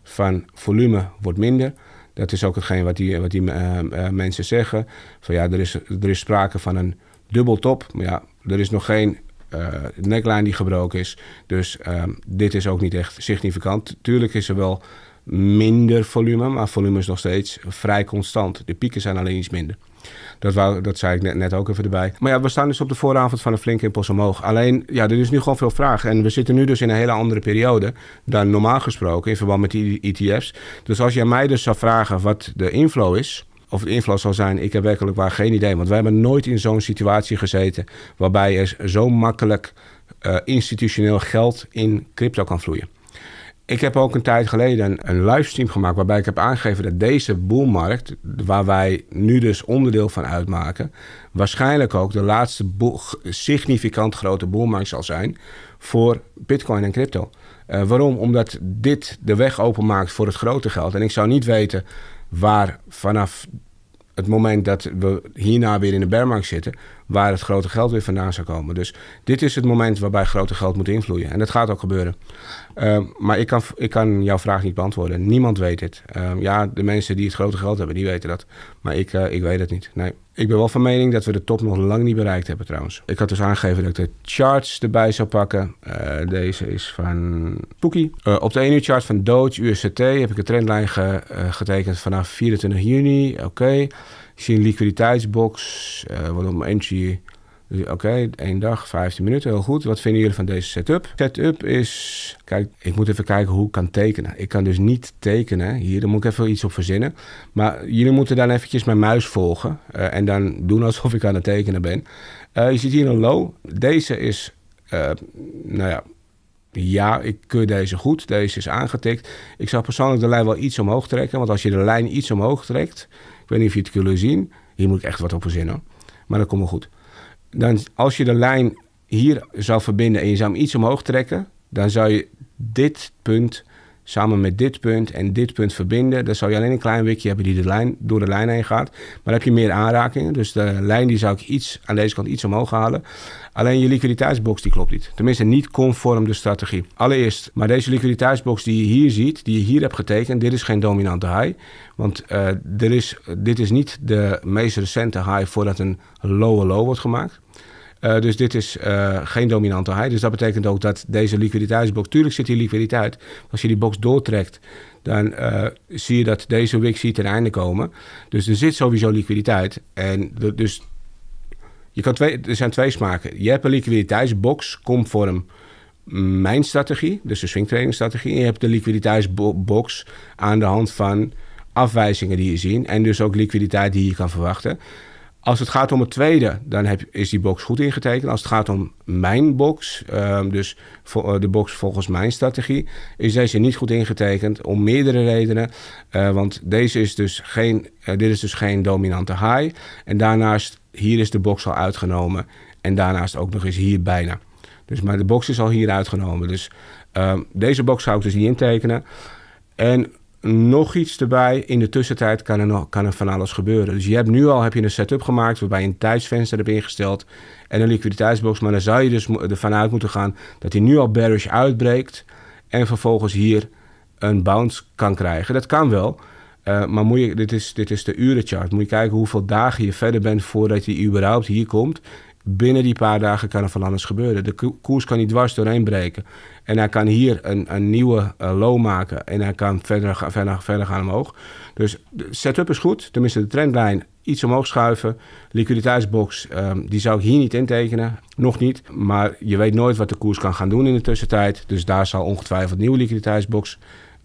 van volume wordt minder. Dat is ook hetgeen wat die, wat die eh, eh, mensen zeggen. Van ja, er is, er is sprake van een dubbeltop. Maar ja, er is nog geen eh, neckline die gebroken is. Dus ehm, dit is ook niet echt significant. Tuurlijk is er wel minder volume, maar volume is nog steeds vrij constant. De pieken zijn alleen iets minder. Dat, wou, dat zei ik net, net, ook even erbij. Maar ja, we staan dus op de vooravond van een flinke impuls omhoog. Alleen, ja, er is nu gewoon veel vraag. En we zitten nu dus in een hele andere periode dan normaal gesproken in verband met die ETF's. Dus als jij mij dus zou vragen wat de inflow is of het invloed zal zijn, ik heb werkelijk waar geen idee. Want wij hebben nooit in zo'n situatie gezeten waarbij er zo makkelijk eh, institutioneel geld in crypto kan vloeien. Ik heb ook een tijd geleden een, livestream gemaakt waarbij ik heb aangegeven dat deze boelmarkt, waar wij nu dus onderdeel van uitmaken, waarschijnlijk ook de laatste significant grote boelmarkt zal zijn voor bitcoin en crypto. Eh, waarom? Omdat dit de weg openmaakt voor het grote geld. En ik zou niet weten Waar vanaf het moment dat we hierna weer in de bermang zitten, waar het grote geld weer vandaan zou komen. Dus dit is het moment waarbij grote geld moet invloeien. En dat gaat ook gebeuren. Ehm, maar ik kan, ik kan jouw vraag niet beantwoorden. Niemand weet het. Ehm, ja, de mensen die het grote geld hebben, die weten dat. Maar ik, eh, ik weet het niet. Nee. Ik ben wel van mening dat we de top nog lang niet bereikt hebben trouwens. Ik had dus aangegeven dat ik de charts erbij zou pakken. Eh, deze is van Spooky. Eh, op de 1 uur chart van Doge USCT heb ik een trendlijn ge, getekend vanaf 24 juni. Oké. Ik zie een liquiditeitsbox, uh, waarom entry. Dus, oké, één dag, 15 minuten, heel goed. Wat vinden jullie van deze setup? Setup is, kijk, ik moet even kijken hoe ik kan tekenen. Ik kan dus niet tekenen hier, daar moet ik even iets op verzinnen. Maar jullie moeten dan eventjes mijn muis volgen eh, en dan doen alsof ik aan het tekenen ben. Eh, je ziet hier een low. Deze is, nou ja, ja, ik keur deze goed, deze is aangetikt. Ik zou persoonlijk de lijn wel iets omhoog trekken, want als je de lijn iets omhoog trekt, ik weet niet of je het kunt zien, hier moet ik echt wat op verzinnen, maar dat komt wel goed. Dan, als je de lijn hier zou verbinden en je zou hem iets omhoog trekken, dan zou je dit punt samen met dit punt en dit punt verbinden. Dan zou je alleen een klein wikje hebben die de lijn, door de lijn heen gaat. Maar dan heb je meer aanrakingen. Dus de lijn die zou ik iets, aan deze kant iets omhoog halen. Alleen je liquiditeitsbox die klopt niet. Tenminste niet conform de strategie. Allereerst, maar deze liquiditeitsbox die je hier ziet, die je hier hebt getekend, dit is geen dominante high. Want eh, er is, dit is niet de meest recente high voordat een lower low wordt gemaakt. Eh, dus dit is eh, geen dominante high. Dus dat betekent ook dat deze liquiditeitsbox... Tuurlijk zit hier liquiditeit. Als je die box doortrekt, dan eh, zie je dat deze WIXI ten einde komen. Dus er zit sowieso liquiditeit. En dus je kan twee, er zijn twee smaken. Je hebt een liquiditeitsbox, conform mijn strategie, dus de swing strategie. En je hebt de liquiditeitsbox aan de hand van afwijzingen die je ziet. En dus ook liquiditeit die je kan verwachten. Als het gaat om het tweede, dan heb, is die box goed ingetekend. Als het gaat om mijn box, ehm, dus eh, de box volgens mijn strategie, is deze niet goed ingetekend om meerdere redenen. Eh, want deze is dus geen, eh, dit is dus geen dominante high. En daarnaast, hier is de box al uitgenomen. En daarnaast ook nog eens hier bijna. Dus, maar de box is al hier uitgenomen. Dus ehm, deze box zou ik dus niet intekenen. En nog iets erbij. In de tussentijd kan er, nog, kan er van alles gebeuren. Dus je hebt nu al heb je een setup gemaakt waarbij je een tijdsvenster hebt ingesteld en een liquiditeitsbox. Maar dan zou je dus ervan uit moeten gaan dat hij nu al bearish uitbreekt en vervolgens hier een bounce kan krijgen. Dat kan wel. Eh, maar moet je, dit, is, dit is de urenchart. Moet je kijken hoeveel dagen je verder bent voordat je überhaupt hier komt binnen die paar dagen kan er van alles gebeuren. De koers kan niet dwars doorheen breken. En hij kan hier een, een nieuwe eh, low maken. En hij kan verder, verder, verder gaan omhoog. Dus de setup is goed. Tenminste, de trendlijn iets omhoog schuiven. Liquiditeitsbox, ehm, die zou ik hier niet intekenen. Nog niet. Maar je weet nooit wat de koers kan gaan doen in de tussentijd. Dus daar zal ongetwijfeld nieuwe liquiditeitsbox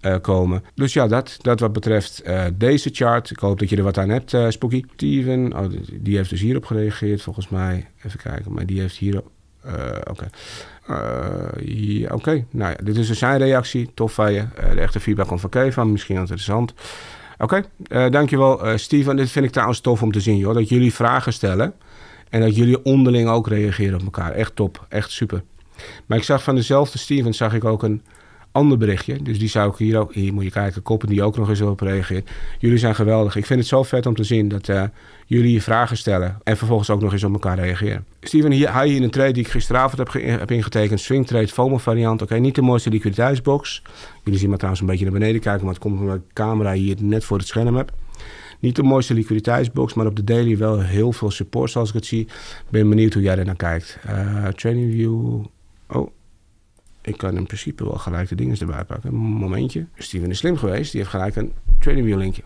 eh, komen. Dus ja, dat, dat wat betreft eh, deze chart. Ik hoop dat je er wat aan hebt, uh, Spooky. Steven, oh, die heeft dus hierop gereageerd volgens mij. Even kijken, maar die heeft hierop... Oké. Okay. Oké, nou ja, dit is dus zijn reactie. Tof van je. de echte feedback komt van Kevin, Misschien interessant. Oké, okay. dankjewel Steven. Dit vind ik trouwens tof om te zien, joh. Dat jullie vragen stellen. En dat jullie onderling ook reageren op elkaar. Echt top. Echt super. Maar ik zag van dezelfde Steven zag ik ook een ander berichtje. Dus die zou ik hier ook, hier moet je kijken, Koppen die ook nog eens op reageert. Jullie zijn geweldig. Ik vind het zo vet om te zien dat eh, jullie je vragen stellen en vervolgens ook nog eens op elkaar reageren. Steven, hier, hij in een trade die ik gisteravond heb, ingetekend, swing trade, FOMO variant. Oké, niet de mooiste liquiditeitsbox. Jullie zien maar trouwens een beetje naar beneden kijken, want het komt van de camera hier net voor het scherm heb. Niet de mooiste liquiditeitsbox, maar op de daily wel heel veel support zoals ik het zie. Ben benieuwd hoe jij er naar kijkt. Uh, training view. Oh, ik kan in principe wel gelijk de dingen erbij pakken. Momentje. Steven is slim geweest. Die heeft gelijk een trading wheel linkje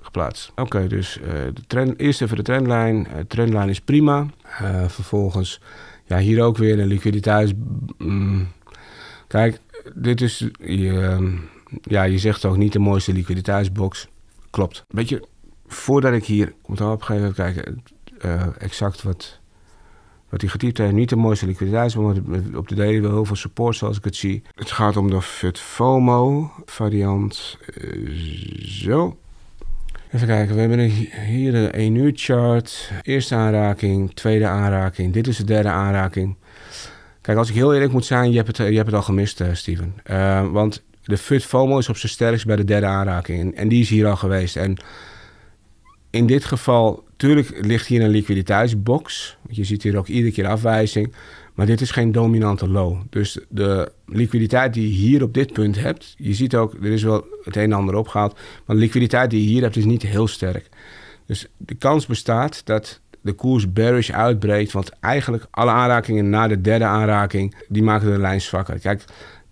geplaatst. Oké, dus eh, de trend, eerst even de trendlijn. Eh, trendlijn is prima. Eh, vervolgens, ja, hier ook weer een liquiditeits. Mm. Kijk, dit is, je, ehm, ja, je zegt ook niet de mooiste liquiditeitsbox. Klopt. Beetje voordat ik hier, ik moet al op even kijken, exact wat wat die getypt heeft, niet de mooiste liquiditeitsmoment op de delen wel heel veel support zoals ik het zie. Het gaat om de FOMO variant. Eh, zo. Even kijken, we hebben hier een 1 uur chart. Eerste aanraking, tweede aanraking. Dit is de derde aanraking. Kijk, als ik heel eerlijk moet zijn, je hebt het, je hebt het al gemist, eh, Steven. Ehm, want de FOMO is op zijn sterkst bij de derde aanraking. en die is hier al geweest. En in dit geval natuurlijk ligt hier een liquiditeitsbox. Je ziet hier ook iedere keer afwijzing. Maar dit is geen dominante low. Dus de liquiditeit die je hier op dit punt hebt. Je ziet ook, er is wel het een en ander opgehaald. Maar de liquiditeit die je hier hebt is niet heel sterk. Dus de kans bestaat dat de koers bearish uitbreekt. Want eigenlijk alle aanrakingen na de derde aanraking, die maken de lijn zwakker. Kijk,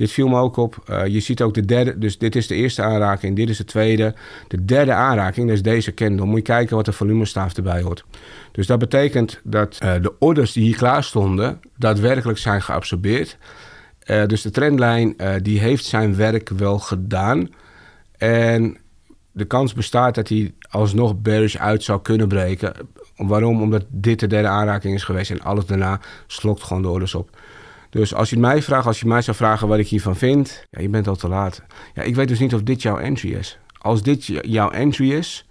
dit viel me ook op. Eh, je ziet ook de derde, dus dit is de eerste aanraking, dit is de tweede. De derde aanraking, dat is deze candle. Moet je kijken wat de volumestaaf erbij hoort. Dus dat betekent dat eh, de orders die hier klaar stonden, daadwerkelijk zijn geabsorbeerd. Eh, dus de trendlijn die heeft zijn werk wel gedaan. En de kans bestaat dat hij alsnog bearish uit zou kunnen breken. Waarom? Omdat dit de derde aanraking is geweest en alles daarna slokt gewoon de orders op. Dus als je mij vraagt, als je mij zou vragen wat ik hiervan vind, ja, je bent al te laat. Ja, ik weet dus niet of dit jouw entry is. Als dit jouw entry is,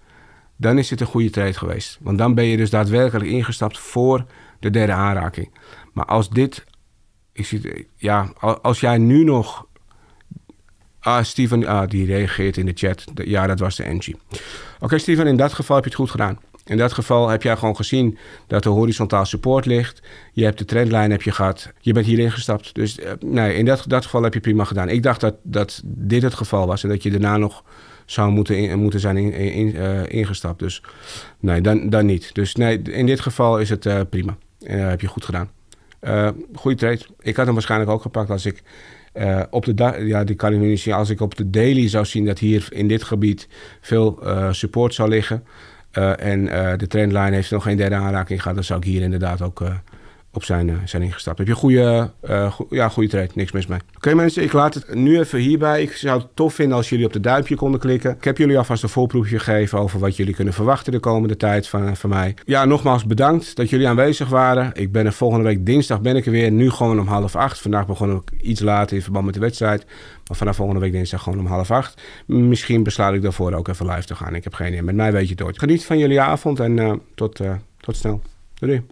dan is het een goede trade geweest. Want dan ben je dus daadwerkelijk ingestapt voor de derde aanraking. Maar als dit, ik zie, ja, als jij nu nog. Ah, Steven, ah, die reageert in de chat. Ja, dat was de entry. Oké, Steven, in dat geval heb je het goed gedaan. In dat geval heb jij gewoon gezien dat er horizontaal support ligt. Je hebt de trendlijn heb je gehad. Je bent hierin gestapt. Dus eh, nee, in dat, dat geval heb je prima gedaan. Ik dacht dat, dat dit het geval was en dat je daarna nog zou moeten, moeten zijn in, eh, ingestapt. Dus nee, dan, dan niet. Dus nee, in dit geval is het uh, prima. Uh, heb je goed gedaan. goede trade. Ik had hem waarschijnlijk ook gepakt als ik op de ja, die kan ik nu niet zien. Als ik op de daily zou zien dat hier in dit gebied veel support zou liggen, eh, en eh, de trendline heeft nog geen derde aanraking gehad. Dan zou ik hier inderdaad ook eh, op zijn, eh, zijn ingestapt. Heb je een goede, uh, ja, goede trade, niks mis mee. Oké mensen, ik laat het nu even hierbij. Ik zou het tof vinden als jullie op de duimpje konden klikken. Ik heb jullie alvast een voorproefje gegeven over wat jullie kunnen verwachten de komende tijd van, eh, van mij. Ja, nogmaals bedankt dat jullie aanwezig waren. Ik ben er volgende week dinsdag ben ik er weer. Nu gewoon om half acht. Vandaag begon ik iets later in verband met de wedstrijd. Maar vanaf volgende week dinsdag gewoon om half acht. Misschien besluit ik daarvoor ook even live te gaan. Ik heb geen idee. Met mij weet je het ooit. Geniet van jullie avond en tot, tot snel. doei.